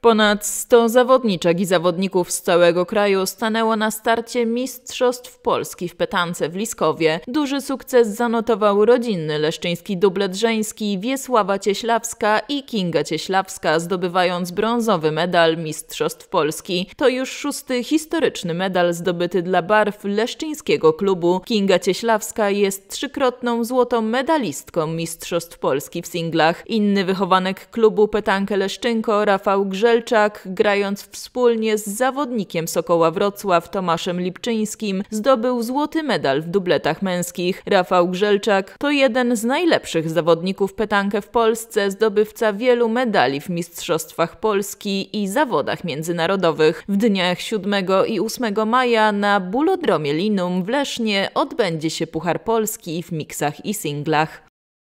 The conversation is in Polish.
Ponad 100 zawodniczek i zawodników z całego kraju stanęło na starcie Mistrzostw Polski w Petance w Liskowie. Duży sukces zanotował rodzinny leszczyński dublet żeński Wiesława Cieślawska i Kinga Cieślawska, zdobywając brązowy medal Mistrzostw Polski. To już szósty historyczny medal zdobyty dla barw leszczyńskiego klubu. Kinga Cieślawska jest trzykrotną złotą medalistką Mistrzostw Polski w singlach. Inny wychowanek klubu Petankę Leszczynko, Rafał Grze Grzelczak, grając wspólnie z zawodnikiem Sokoła Wrocław Tomaszem Lipczyńskim, zdobył złoty medal w dubletach męskich. Rafał Grzelczak to jeden z najlepszych zawodników petankę w Polsce, zdobywca wielu medali w Mistrzostwach Polski i zawodach międzynarodowych. W dniach 7 i 8 maja na Bulodromie Linum w Lesznie odbędzie się Puchar Polski w miksach i singlach.